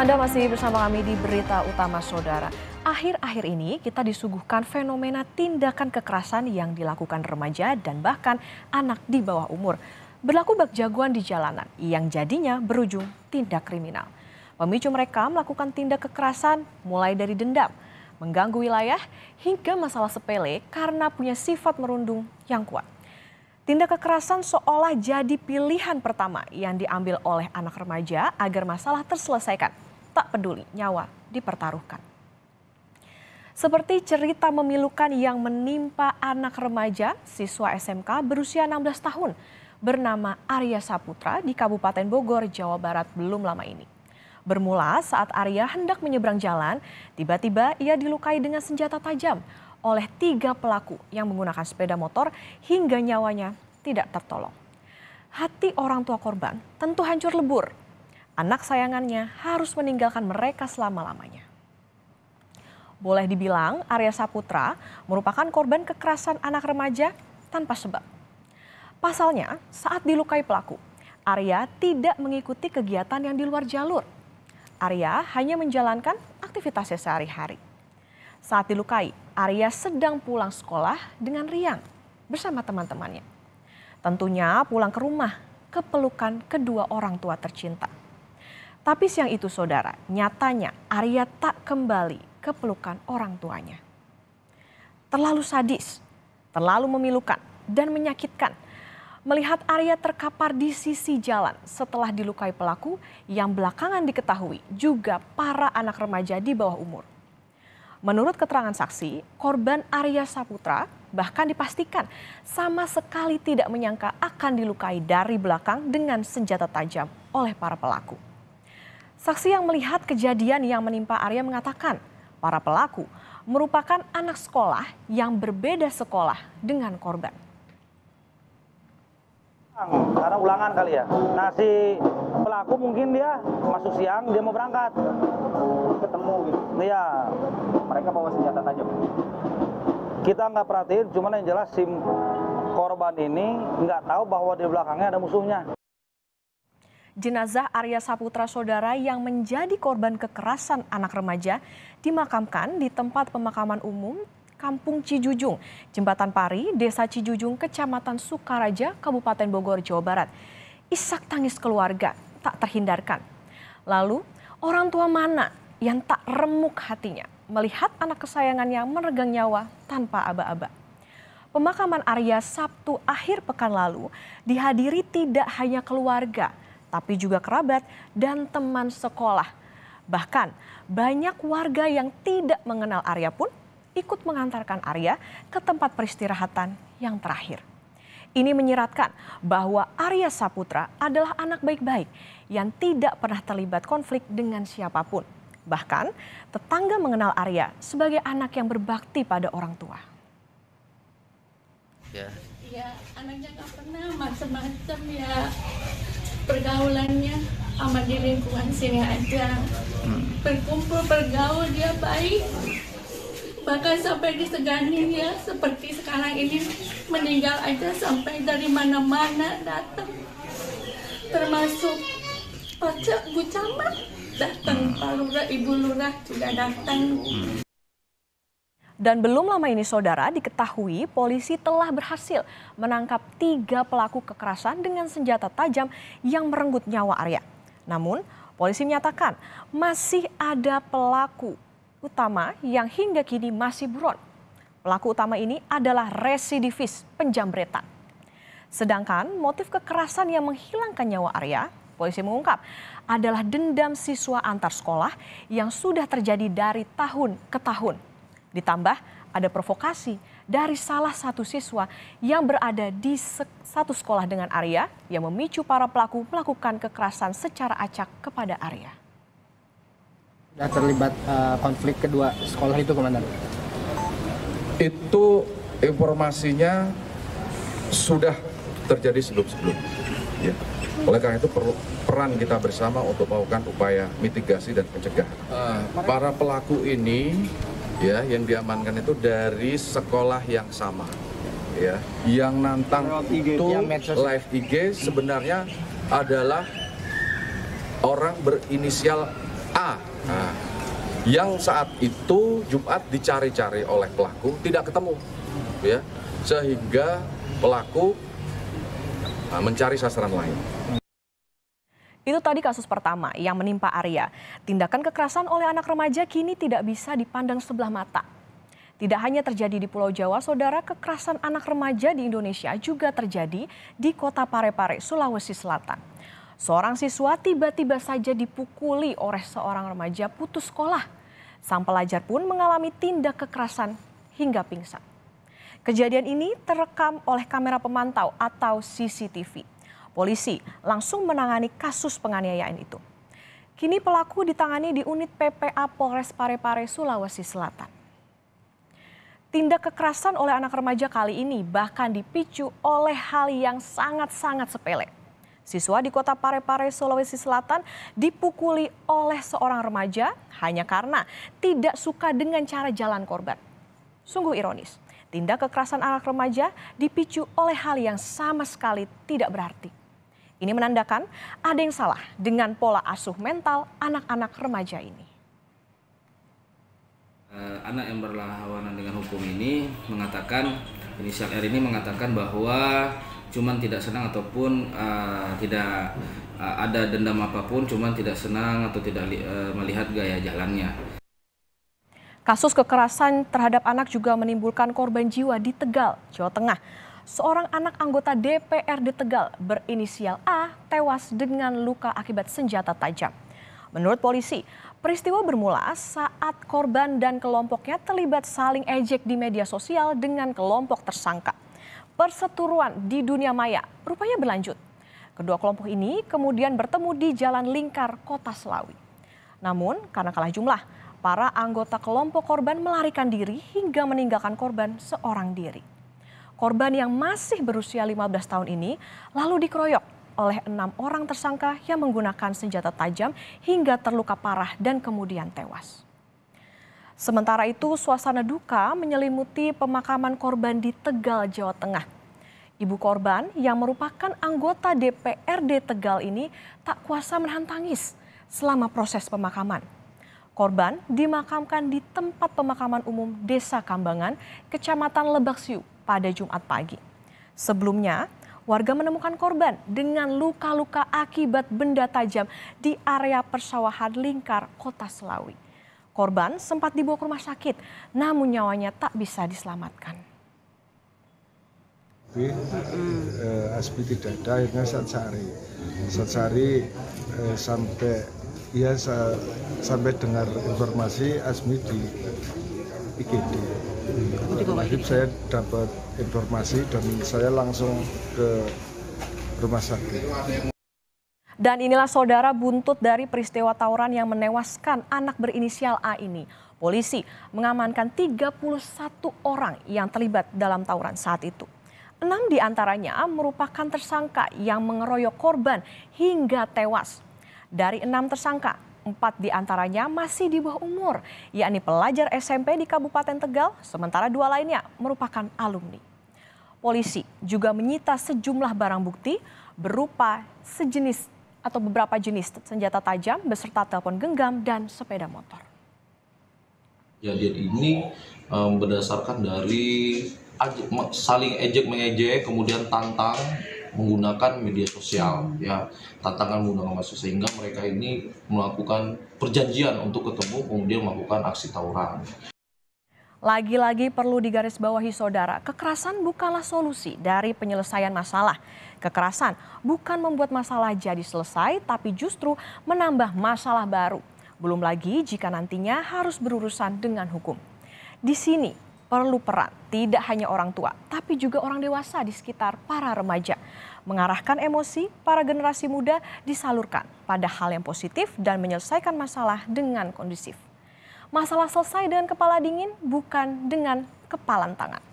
Anda masih bersama kami di berita utama saudara. Akhir-akhir ini kita disuguhkan fenomena tindakan kekerasan yang dilakukan remaja dan bahkan anak di bawah umur. Berlaku bak jagoan di jalanan yang jadinya berujung tindak kriminal. Pemicu mereka melakukan tindak kekerasan mulai dari dendam, mengganggu wilayah, hingga masalah sepele karena punya sifat merundung yang kuat. Tindak kekerasan seolah jadi pilihan pertama yang diambil oleh anak remaja agar masalah terselesaikan tak peduli nyawa dipertaruhkan. Seperti cerita memilukan yang menimpa anak remaja siswa SMK berusia 16 tahun bernama Arya Saputra di Kabupaten Bogor, Jawa Barat belum lama ini. Bermula saat Arya hendak menyeberang jalan, tiba-tiba ia dilukai dengan senjata tajam oleh tiga pelaku yang menggunakan sepeda motor hingga nyawanya tidak tertolong. Hati orang tua korban tentu hancur lebur anak sayangannya harus meninggalkan mereka selama-lamanya. Boleh dibilang Arya Saputra merupakan korban kekerasan anak remaja tanpa sebab. Pasalnya, saat dilukai pelaku, Arya tidak mengikuti kegiatan yang di luar jalur. Arya hanya menjalankan aktivitasnya sehari-hari. Saat dilukai, Arya sedang pulang sekolah dengan riang bersama teman-temannya. Tentunya pulang ke rumah kepelukan kedua orang tua tercinta. Tapi siang itu saudara, nyatanya Arya tak kembali ke pelukan orang tuanya. Terlalu sadis, terlalu memilukan dan menyakitkan. Melihat Arya terkapar di sisi jalan setelah dilukai pelaku yang belakangan diketahui juga para anak remaja di bawah umur. Menurut keterangan saksi, korban Arya Saputra bahkan dipastikan sama sekali tidak menyangka akan dilukai dari belakang dengan senjata tajam oleh para pelaku. Saksi yang melihat kejadian yang menimpa Arya mengatakan, para pelaku merupakan anak sekolah yang berbeda sekolah dengan korban. Karena ulangan kali ya. Nah si pelaku mungkin dia masuk siang, dia mau berangkat. Ketemu gitu? Iya. Mereka bawa senjata tajam? Kita nggak perhatiin, cuman yang jelas si korban ini nggak tahu bahwa di belakangnya ada musuhnya jenazah Arya Saputra Saudara yang menjadi korban kekerasan anak remaja dimakamkan di tempat pemakaman umum Kampung Cijujung, Jembatan Pari, Desa Cijujung, Kecamatan Sukaraja, Kabupaten Bogor, Jawa Barat. Isak tangis keluarga tak terhindarkan. Lalu, orang tua mana yang tak remuk hatinya melihat anak kesayangannya meregang nyawa tanpa aba-aba. Pemakaman Arya Sabtu akhir pekan lalu dihadiri tidak hanya keluarga, tapi juga kerabat dan teman sekolah. Bahkan banyak warga yang tidak mengenal Arya pun ikut mengantarkan Arya ke tempat peristirahatan yang terakhir. Ini menyiratkan bahwa Arya Saputra adalah anak baik-baik yang tidak pernah terlibat konflik dengan siapapun. Bahkan tetangga mengenal Arya sebagai anak yang berbakti pada orang tua. Ya, ya anaknya tak pernah macam-macam ya pergaulannya sama di lingkungan sini aja berkumpul pergaul dia baik bahkan sampai disegani ya seperti sekarang ini meninggal aja sampai dari mana-mana datang termasuk bu Camat datang hmm. Pak Lurah Ibu Lurah juga datang hmm. Dan belum lama ini saudara diketahui polisi telah berhasil menangkap tiga pelaku kekerasan dengan senjata tajam yang merenggut nyawa Arya. Namun polisi menyatakan masih ada pelaku utama yang hingga kini masih buron. Pelaku utama ini adalah residivis penjambretan. Sedangkan motif kekerasan yang menghilangkan nyawa Arya polisi mengungkap adalah dendam siswa antar sekolah yang sudah terjadi dari tahun ke tahun. Ditambah ada provokasi dari salah satu siswa yang berada di satu sekolah dengan Arya yang memicu para pelaku melakukan kekerasan secara acak kepada Arya. Sudah terlibat uh, konflik kedua sekolah itu komandan? Itu informasinya sudah terjadi sebelum sebelum Ya. Oleh karena itu perlu peran kita bersama untuk melakukan upaya mitigasi dan pencegahan. Uh, para pelaku ini ya yang diamankan itu dari sekolah yang sama ya yang nantang itu live IG sebenarnya adalah orang berinisial A nah, yang saat itu Jumat dicari-cari oleh pelaku tidak ketemu ya sehingga pelaku nah, mencari sasaran lain itu tadi kasus pertama yang menimpa Arya. Tindakan kekerasan oleh anak remaja kini tidak bisa dipandang sebelah mata. Tidak hanya terjadi di Pulau Jawa, saudara, kekerasan anak remaja di Indonesia juga terjadi di kota Parepare, Sulawesi Selatan. Seorang siswa tiba-tiba saja dipukuli oleh seorang remaja putus sekolah. Sang pelajar pun mengalami tindak kekerasan hingga pingsan. Kejadian ini terekam oleh kamera pemantau atau CCTV. Polisi langsung menangani kasus penganiayaan itu. Kini pelaku ditangani di unit PPA Polres Parepare, Sulawesi Selatan. Tindak kekerasan oleh anak remaja kali ini bahkan dipicu oleh hal yang sangat-sangat sepele. Siswa di kota Parepare, Sulawesi Selatan dipukuli oleh seorang remaja hanya karena tidak suka dengan cara jalan korban. Sungguh ironis, tindak kekerasan anak remaja dipicu oleh hal yang sama sekali tidak berarti. Ini menandakan ada yang salah dengan pola asuh mental anak-anak remaja ini. Eh, anak yang berlawanan dengan hukum ini mengatakan, inisial R ini mengatakan bahwa cuman tidak senang ataupun uh, tidak uh, ada dendam apapun, cuman tidak senang atau tidak uh, melihat gaya jalannya. Kasus kekerasan terhadap anak juga menimbulkan korban jiwa di Tegal, Jawa Tengah. Seorang anak anggota DPRD Tegal berinisial A tewas dengan luka akibat senjata tajam. Menurut polisi, peristiwa bermula saat korban dan kelompoknya terlibat saling ejek di media sosial dengan kelompok tersangka. Perseturuan di dunia maya rupanya berlanjut. Kedua kelompok ini kemudian bertemu di Jalan Lingkar, Kota Selawi. Namun, karena kalah jumlah, Para anggota kelompok korban melarikan diri hingga meninggalkan korban seorang diri. Korban yang masih berusia 15 tahun ini lalu dikeroyok oleh enam orang tersangka yang menggunakan senjata tajam hingga terluka parah dan kemudian tewas. Sementara itu, suasana duka menyelimuti pemakaman korban di Tegal, Jawa Tengah. Ibu korban yang merupakan anggota DPRD Tegal ini tak kuasa menahan tangis selama proses pemakaman. Korban dimakamkan di tempat pemakaman umum Desa Kambangan, Kecamatan Lebak Siu pada Jumat pagi. Sebelumnya, warga menemukan korban dengan luka-luka akibat benda tajam di area persawahan Lingkar, Kota Selawi. Korban sempat dibawa ke rumah sakit, namun nyawanya tak bisa diselamatkan. Tapi eh, eh, tidak ada, akhirnya Satsari. Satsari eh, sampai Iya, sampai dengar informasi Asmi di IGD. Jadi saya dapat informasi dan saya langsung ke rumah sakit. Dan inilah saudara buntut dari peristiwa tawuran yang menewaskan anak berinisial A ini. Polisi mengamankan 31 orang yang terlibat dalam tawuran saat itu. Enam diantaranya merupakan tersangka yang mengeroyok korban hingga tewas dari enam tersangka, empat diantaranya masih di bawah umur, yakni pelajar SMP di Kabupaten Tegal, sementara dua lainnya merupakan alumni. Polisi juga menyita sejumlah barang bukti berupa sejenis atau beberapa jenis senjata tajam beserta telepon genggam dan sepeda motor. Kejadian ya, ini um, berdasarkan dari saling ejek mengejek, kemudian tantang menggunakan media sosial ya tantangan menggunakan media sosial sehingga mereka ini melakukan perjanjian untuk ketemu kemudian melakukan aksi tawuran. Lagi-lagi perlu digarisbawahi saudara, kekerasan bukanlah solusi dari penyelesaian masalah. Kekerasan bukan membuat masalah jadi selesai, tapi justru menambah masalah baru. Belum lagi jika nantinya harus berurusan dengan hukum. Di sini perlu peran tidak hanya orang tua, tapi juga orang dewasa di sekitar para remaja. Mengarahkan emosi para generasi muda disalurkan pada hal yang positif dan menyelesaikan masalah dengan kondusif. Masalah selesai dengan kepala dingin, bukan dengan kepalan tangan.